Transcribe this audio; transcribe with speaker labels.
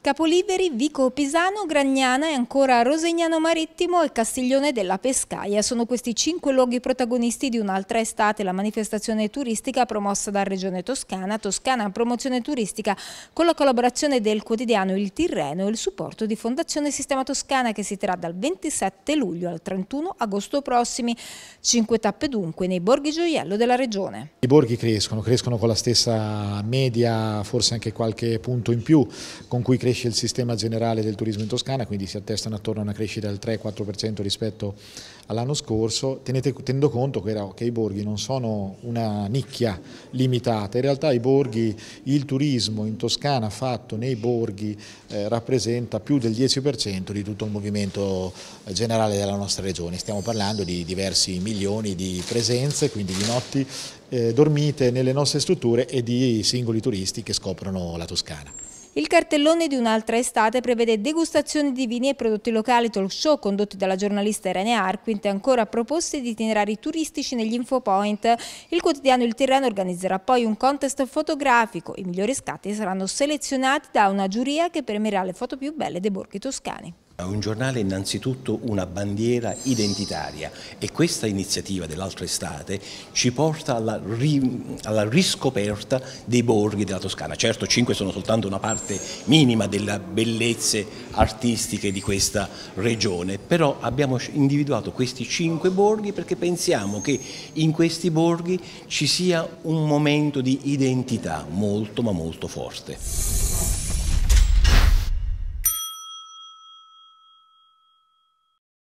Speaker 1: Capoliveri, Vico Pisano, Gragnana e ancora Rosegnano Marittimo e Castiglione della Pescaia sono questi cinque luoghi protagonisti di un'altra estate, la manifestazione turistica promossa da Regione Toscana, Toscana Promozione Turistica, con la collaborazione del quotidiano Il Tirreno e il supporto di Fondazione Sistema Toscana che si terrà dal 27 luglio al 31 agosto prossimi. Cinque tappe dunque nei borghi gioiello della Regione.
Speaker 2: I borghi crescono, crescono con la stessa media, forse anche qualche punto in più con cui crescono cresce il sistema generale del turismo in Toscana, quindi si attestano attorno a una crescita del 3-4% rispetto all'anno scorso, tenete, tenendo conto che, era, che, i borghi non sono una nicchia limitata, in realtà i borghi, il turismo in Toscana fatto nei borghi eh, rappresenta più del 10% di tutto il movimento eh, generale della nostra regione, stiamo parlando di diversi milioni di presenze, quindi di notti eh, dormite nelle nostre strutture e di singoli turisti che scoprono la Toscana.
Speaker 1: Il cartellone di un'altra estate prevede degustazioni di vini e prodotti locali, talk show condotti dalla giornalista Irene Arquint e ancora proposte di itinerari turistici negli infopoint. Il quotidiano Il Tirreno organizzerà poi un contest fotografico. I migliori scatti saranno selezionati da una giuria che premierà le foto più belle dei borghi toscani
Speaker 3: un giornale è innanzitutto una bandiera identitaria e questa iniziativa dell'altra estate ci porta alla, ri, alla, riscoperta dei borghi della Toscana. Certo, cinque sono soltanto una parte minima delle bellezze artistiche di questa regione, però abbiamo individuato questi cinque borghi perché pensiamo che in questi borghi ci sia un momento di identità molto ma molto forte.